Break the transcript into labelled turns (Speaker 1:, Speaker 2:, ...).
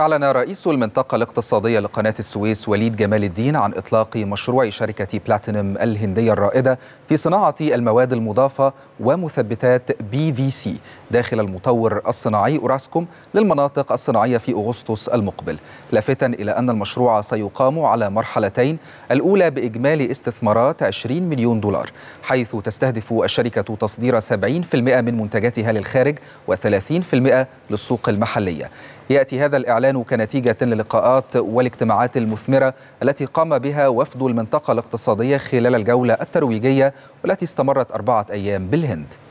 Speaker 1: أعلن رئيس المنطقة الاقتصادية لقناة السويس وليد جمال الدين عن إطلاق مشروع شركة بلاتينوم الهندية الرائدة في صناعة المواد المضافة ومثبتات بي في سي داخل المطور الصناعي أوراسكوم للمناطق الصناعية في أغسطس المقبل لافتا إلى أن المشروع سيقام على مرحلتين الأولى بإجمالي استثمارات 20 مليون دولار حيث تستهدف الشركة تصدير 70% من منتجاتها للخارج و30% للسوق المحلية يأتي هذا الإعلان كنتيجة للقاءات والاجتماعات المثمرة التي قام بها وفد المنطقة الاقتصادية خلال الجولة الترويجية والتي استمرت أربعة أيام بالهند